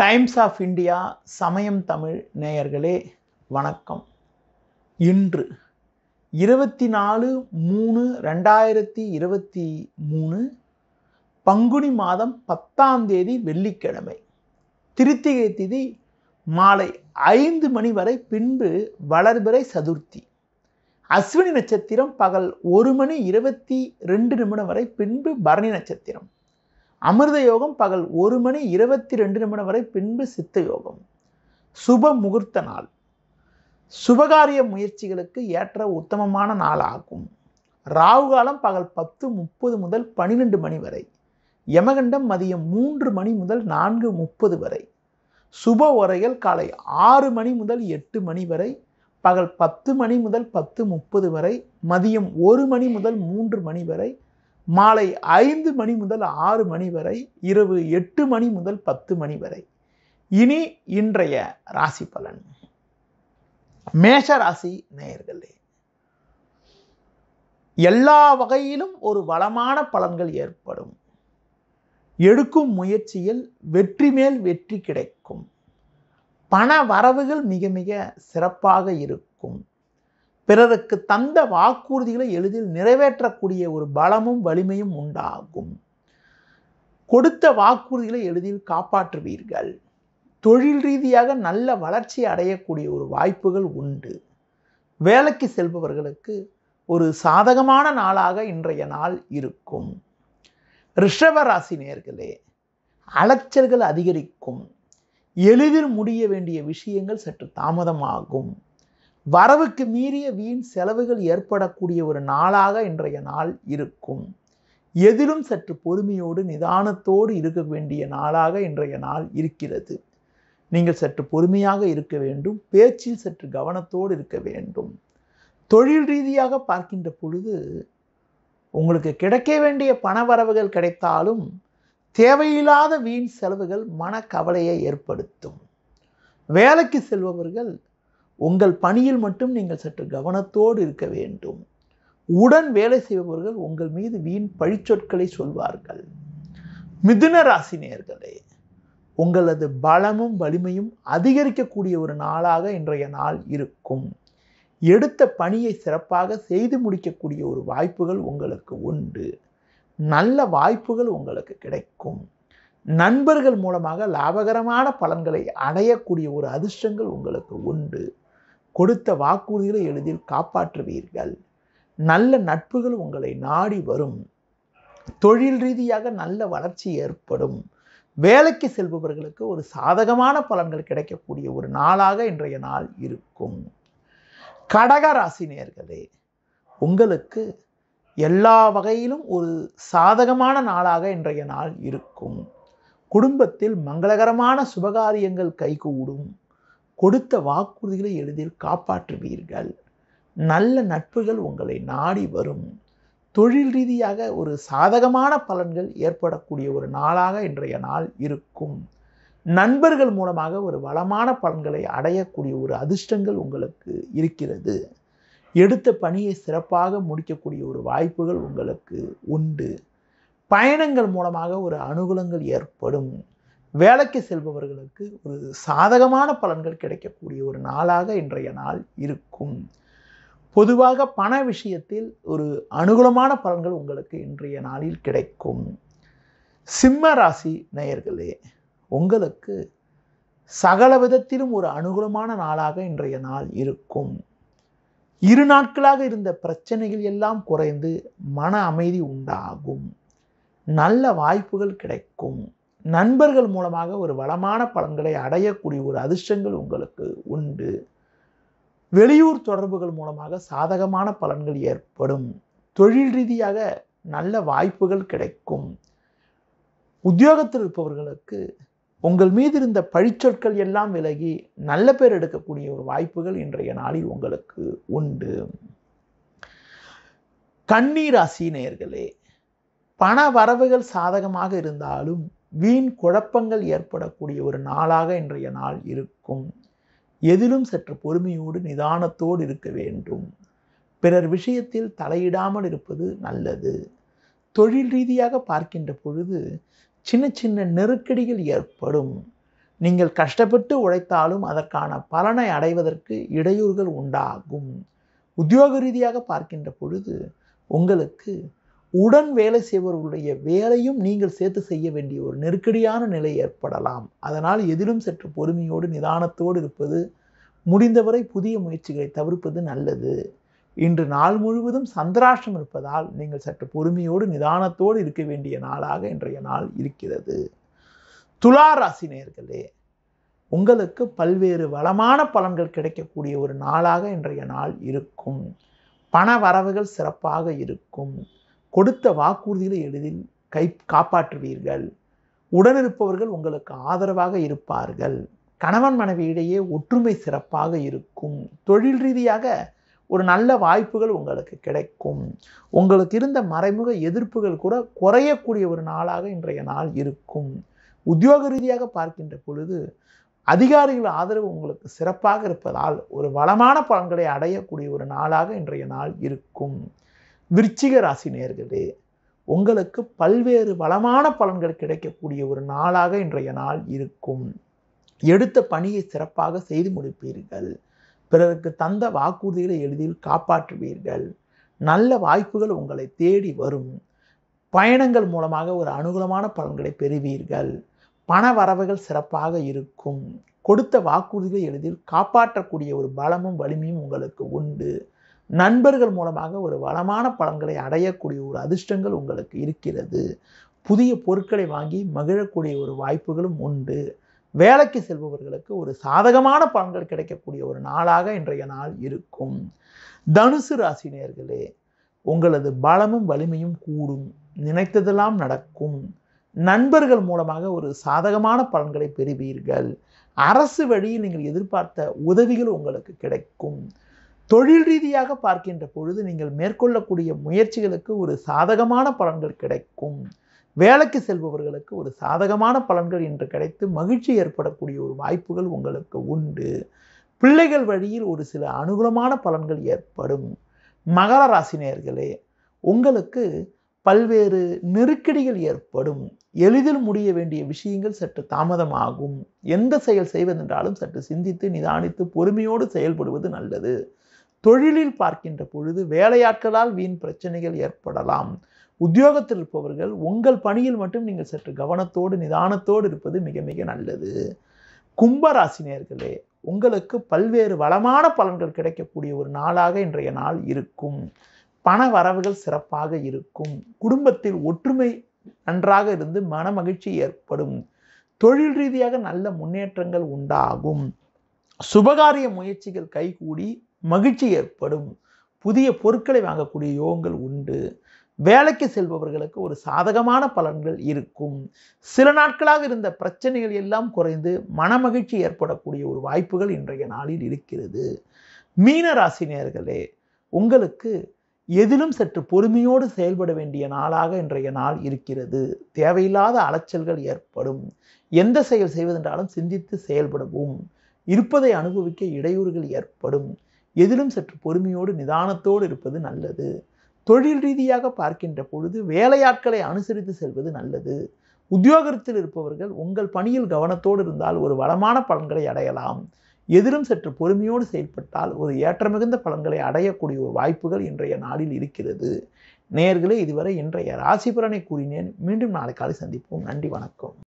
times of India சமயம் தமிழ் நேயர்களே வணக்கம் இன்று இருபத்தி நாலு மூணு ரெண்டாயிரத்தி இருபத்தி மூணு பங்குனி மாதம் பத்தாம் தேதி வெள்ளிக்கிழமை திருத்திகை திதி மாலை ஐந்து மணி வரை பின்பு வளர்பிறை சதுர்த்தி அஸ்வினி நட்சத்திரம் பகல் ஒரு மணி இருபத்தி ரெண்டு நிமிடம் வரை பின்பு பரணி நட்சத்திரம் அமிர்த யோகம் பகல் ஒரு மணி இருபத்தி ரெண்டு நிமிடம் வரை பின்பு சித்த யோகம் சுப முகூர்த்த நாள் சுபகாரிய முயற்சிகளுக்கு ஏற்ற உத்தமமான நாள் ஆகும் ராகு காலம் பகல் பத்து முப்பது முதல் பன்னிரெண்டு மணி வரை யமகண்டம் மதியம் மூன்று மணி முதல் நான்கு முப்பது வரை சுப உரைகள் காலை ஆறு மணி முதல் எட்டு மணி வரை பகல் பத்து மணி முதல் பத்து முப்பது வரை மதியம் ஒரு மணி முதல் மூன்று மணி வரை மாலை ஐந்து மணி முதல் ஆறு மணி வரை இரவு எட்டு மணி முதல் பத்து மணி வரை இனி இன்றைய ராசி பலன் மேஷ ராசி நேயர்களே எல்லா வகையிலும் ஒரு வளமான பலன்கள் ஏற்படும் எடுக்கும் முயற்சியில் வெற்றி மேல் வெற்றி கிடைக்கும் பண வரவுகள் மிக மிக சிறப்பாக இருக்கும் பிறருக்கு தந்த வாக்குறுதிகளை எளிதில் நிறைவேற்றக்கூடிய ஒரு பலமும் வலிமையும் உண்டாகும் கொடுத்த வாக்குறுதிகளை எளிதில் காப்பாற்றுவீர்கள் தொழில் ரீதியாக நல்ல வளர்ச்சி அடையக்கூடிய ஒரு வாய்ப்புகள் உண்டு வேலைக்கு செல்பவர்களுக்கு ஒரு சாதகமான நாளாக இன்றைய நாள் இருக்கும் ரிஷவராசி நேர்களே அலைச்சல்கள் அதிகரிக்கும் எளிதில் முடிய வேண்டிய விஷயங்கள் சற்று தாமதமாகும் வரவுக்கு மீறிய வீண் செலவுகள் ஏற்படக்கூடிய ஒரு நாளாக இன்றைய நாள் இருக்கும் எதிலும் சற்று பொறுமையோடு நிதானத்தோடு இருக்க வேண்டிய நாளாக இன்றைய நாள் இருக்கிறது நீங்கள் சற்று பொறுமையாக இருக்க வேண்டும் பேச்சில் சற்று கவனத்தோடு இருக்க வேண்டும் தொழில் ரீதியாக பார்க்கின்ற பொழுது உங்களுக்கு கிடைக்க வேண்டிய பண வரவுகள் கிடைத்தாலும் தேவையில்லாத வீண் செலவுகள் மன கவலையை ஏற்படுத்தும் வேலைக்கு செல்பவர்கள் உங்கள் பணியில் மட்டும் நீங்கள் சற்று கவனத்தோடு இருக்க வேண்டும் உடன் வேலை செய்பவர்கள் உங்கள் மீது வீண் பழிச்சொற்களை சொல்வார்கள் மிதுன ராசினியர்களே உங்களது பலமும் வலிமையும் அதிகரிக்கக்கூடிய ஒரு நாளாக இன்றைய நாள் இருக்கும் எடுத்த பணியை சிறப்பாக செய்து முடிக்கக்கூடிய ஒரு வாய்ப்புகள் உங்களுக்கு உண்டு நல்ல வாய்ப்புகள் உங்களுக்கு கிடைக்கும் நண்பர்கள் மூலமாக லாபகரமான பலன்களை அடையக்கூடிய ஒரு அதிர்ஷ்டங்கள் உங்களுக்கு உண்டு கொடுத்த வாக்குறுதிகளை எளிதில் காப்பாற்றுவீர்கள் நல்ல நட்புகள் உங்களை நாடி வரும் தொழில் ரீதியாக நல்ல வளர்ச்சி ஏற்படும் வேலைக்கு செல்பவர்களுக்கு ஒரு சாதகமான பலன்கள் கிடைக்கக்கூடிய ஒரு நாளாக இன்றைய நாள் இருக்கும் கடக ராசினியர்களே உங்களுக்கு எல்லா வகையிலும் ஒரு சாதகமான நாளாக இன்றைய நாள் இருக்கும் குடும்பத்தில் மங்களகரமான சுபகாரியங்கள் கைகூடும் கொடுத்த வாக்குறுதிகளை எளிதில் காப்பாற்றுவீர்கள் நல்ல நட்புகள் உங்களை நாடி வரும் தொழில் ரீதியாக ஒரு சாதகமான பலன்கள் ஏற்படக்கூடிய ஒரு நாளாக இன்றைய நாள் இருக்கும் நண்பர்கள் மூலமாக ஒரு வளமான பலன்களை அடையக்கூடிய ஒரு அதிர்ஷ்டங்கள் உங்களுக்கு இருக்கிறது எடுத்த பணியை சிறப்பாக முடிக்கக்கூடிய ஒரு வாய்ப்புகள் உங்களுக்கு உண்டு பயணங்கள் மூலமாக ஒரு அனுகூலங்கள் ஏற்படும் வேலைக்கு செல்பவர்களுக்கு ஒரு சாதகமான பலன்கள் கிடைக்கக்கூடிய ஒரு நாளாக இன்றைய நாள் இருக்கும் பொதுவாக பண விஷயத்தில் ஒரு அனுகூலமான பலன்கள் உங்களுக்கு இன்றைய நாளில் கிடைக்கும் சிம்ம ராசி நேயர்களே உங்களுக்கு சகல விதத்திலும் ஒரு அனுகூலமான நாளாக இன்றைய நாள் இருக்கும் இரு நாட்களாக இருந்த பிரச்சனைகள் எல்லாம் குறைந்து மன அமைதி உண்டாகும் நல்ல வாய்ப்புகள் கிடைக்கும் நண்பர்கள் மூலமாக ஒரு வளமான பலன்களை அடையக்கூடிய ஒரு அதிர்ஷ்டங்கள் உங்களுக்கு உண்டு வெளியூர் தொடர்புகள் மூலமாக சாதகமான பலன்கள் ஏற்படும் தொழில் ரீதியாக நல்ல வாய்ப்புகள் கிடைக்கும் உத்தியோகத்தில் இருப்பவர்களுக்கு உங்கள் மீது இருந்த பழிச்சொற்கள் எல்லாம் விலகி நல்ல பேர் எடுக்கக்கூடிய ஒரு வாய்ப்புகள் இன்றைய நாளில் உங்களுக்கு உண்டு கண்ணீராசி நேர்களே பண வரவுகள் சாதகமாக இருந்தாலும் வீண் குழப்பங்கள் ஏற்படக்கூடிய ஒரு நாளாக இன்றைய நாள் இருக்கும் எதிலும் சற்று பொறுமையோடு நிதானத்தோடு இருக்க வேண்டும் பிறர் விஷயத்தில் தலையிடாமல் இருப்பது நல்லது தொழில் ரீதியாக பார்க்கின்ற பொழுது சின்ன சின்ன நெருக்கடிகள் ஏற்படும் நீங்கள் கஷ்டப்பட்டு உழைத்தாலும் அதற்கான பலனை அடைவதற்கு இடையூறுகள் உண்டாகும் உத்தியோக ரீதியாக பார்க்கின்ற பொழுது உங்களுக்கு உடன் வேலை செய்பவர்களுடைய வேலையும் நீங்கள் சேர்த்து செய்ய வேண்டிய ஒரு நெருக்கடியான நிலை ஏற்படலாம் அதனால் எதிலும் சற்று பொறுமையோடு நிதானத்தோடு இருப்பது முடிந்தவரை புதிய முயற்சிகளை தவிர்ப்பது நல்லது இன்று நாள் முழுவதும் சந்திராஷ்டம் இருப்பதால் நீங்கள் சற்று பொறுமையோடு நிதானத்தோடு இருக்க வேண்டிய நாளாக இன்றைய நாள் இருக்கிறது துலா ராசி நேர்களே உங்களுக்கு பல்வேறு வளமான பலன்கள் கிடைக்கக்கூடிய ஒரு நாளாக இன்றைய நாள் இருக்கும் பண வரவுகள் சிறப்பாக இருக்கும் கொடுத்த வாக்குறுதிகளை எளிதில் கை காப்பாற்றுவீர்கள் உடனிருப்பவர்கள் உங்களுக்கு ஆதரவாக இருப்பார்கள் கணவன் மனைவியிடையே ஒற்றுமை சிறப்பாக இருக்கும் தொழில் ரீதியாக ஒரு நல்ல வாய்ப்புகள் உங்களுக்கு கிடைக்கும் உங்களுக்கு இருந்த மறைமுக எதிர்ப்புகள் கூட குறையக்கூடிய ஒரு நாளாக இன்றைய நாள் இருக்கும் உத்தியோக ரீதியாக பார்க்கின்ற பொழுது அதிகாரிகள் ஆதரவு உங்களுக்கு சிறப்பாக இருப்பதால் ஒரு வளமான பலன்களை அடையக்கூடிய ஒரு நாளாக இன்றைய நாள் இருக்கும் விருச்சிக ராசி நேர்களே உங்களுக்கு பல்வேறு வளமான பலன்கள் கிடைக்கக்கூடிய ஒரு நாளாக இன்றைய நாள் இருக்கும் எடுத்த பணியை சிறப்பாக செய்து முடிப்பீர்கள் பிறருக்கு தந்த வாக்குறுதிகளை எளிதில் காப்பாற்றுவீர்கள் நல்ல வாய்ப்புகள் உங்களை தேடி வரும் பயணங்கள் மூலமாக ஒரு அனுகூலமான பலன்களை பெறுவீர்கள் பண வரவுகள் சிறப்பாக இருக்கும் கொடுத்த வாக்குறுதிகளை எளிதில் காப்பாற்றக்கூடிய ஒரு பலமும் வலிமையும் உங்களுக்கு உண்டு நண்பர்கள் மூலமாக ஒரு வளமான பலன்களை அடையக்கூடிய ஒரு அதிர்ஷ்டங்கள் உங்களுக்கு இருக்கிறது புதிய பொருட்களை வாங்கி மகிழக்கூடிய ஒரு வாய்ப்புகளும் உண்டு வேலைக்கு செல்பவர்களுக்கு ஒரு சாதகமான பலன்கள் கிடைக்கக்கூடிய ஒரு நாளாக இன்றைய நாள் இருக்கும் தனுசு ராசி நேர்களே உங்களது பலமும் வலிமையும் கூடும் நினைத்ததெல்லாம் நடக்கும் நண்பர்கள் மூலமாக ஒரு சாதகமான பலன்களை பெறுவீர்கள் அரசு வழியில் நீங்கள் எதிர்பார்த்த உதவிகள் உங்களுக்கு கிடைக்கும் தொழில் ரீதியாக பார்க்கின்ற பொழுது நீங்கள் மேற்கொள்ளக்கூடிய முயற்சிகளுக்கு ஒரு சாதகமான பலன்கள் கிடைக்கும் வேலைக்கு செல்பவர்களுக்கு ஒரு சாதகமான பலன்கள் இன்று கிடைத்து மகிழ்ச்சி ஏற்படக்கூடிய ஒரு வாய்ப்புகள் உங்களுக்கு உண்டு பிள்ளைகள் வழியில் ஒரு சில அனுகூலமான பலன்கள் ஏற்படும் மகர ராசினியர்களே உங்களுக்கு பல்வேறு நெருக்கடிகள் ஏற்படும் எளிதில் முடிய வேண்டிய விஷயங்கள் சற்று தாமதமாகும் எந்த செயல் செய்வதென்றாலும் சற்று சிந்தித்து நிதானித்து பொறுமையோடு செயல்படுவது நல்லது தொழிலில் பார்க்கின்ற பொழுது வேலையாட்களால் வீண் பிரச்சனைகள் ஏற்படலாம் உத்தியோகத்தில் இருப்பவர்கள் உங்கள் பணியில் மட்டும் நீங்கள் சற்று கவனத்தோடு நிதானத்தோடு இருப்பது மிக மிக நல்லது கும்பராசினியர்களே உங்களுக்கு பல்வேறு வளமான பலன்கள் கிடைக்கக்கூடிய ஒரு நாளாக இன்றைய நாள் இருக்கும் பண வரவுகள் சிறப்பாக இருக்கும் குடும்பத்தில் ஒற்றுமை நன்றாக இருந்து மன மகிழ்ச்சி ஏற்படும் தொழில் ரீதியாக நல்ல முன்னேற்றங்கள் உண்டாகும் சுபகாரிய முயற்சிகள் கைகூடி மகிழ்ச்சி ஏற்படும் புதிய பொருட்களை வாங்கக்கூடிய யோகங்கள் உண்டு வேலைக்கு செல்பவர்களுக்கு ஒரு சாதகமான பலன்கள் இருக்கும் சில நாட்களாக இருந்த பிரச்சனைகள் எல்லாம் குறைந்து மனமகிழ்ச்சி ஏற்படக்கூடிய ஒரு வாய்ப்புகள் இன்றைய நாளில் இருக்கிறது மீன ராசினியர்களே உங்களுக்கு எதிலும் சற்று பொறுமையோடு செயல்பட வேண்டிய நாளாக இன்றைய நாள் இருக்கிறது தேவையில்லாத அலைச்சல்கள் ஏற்படும் எந்த செயல் செய்வதென்றாலும் சிந்தித்து செயல்படவும் இருப்பதை அனுபவிக்க இடையூறுகள் ஏற்படும் எதிலும் சற்று பொறுமையோடு நிதானத்தோடு இருப்பது நல்லது தொழில் ரீதியாக பார்க்கின்ற பொழுது வேலையாட்களை அனுசரித்து செல்வது நல்லது உத்தியோகத்தில் இருப்பவர்கள் உங்கள் பணியில் கவனத்தோடு இருந்தால் ஒரு வளமான பலன்களை அடையலாம் எதிலும் சற்று பொறுமையோடு செயல்பட்டால் ஒரு ஏற்ற மிகுந்த பலன்களை அடையக்கூடிய ஒரு வாய்ப்புகள் இன்றைய நாளில் இருக்கிறது நேர்களே இதுவரை இன்றைய ராசிபுரனை கூறினேன் மீண்டும் நாளை காலை சந்திப்போம் நன்றி வணக்கம்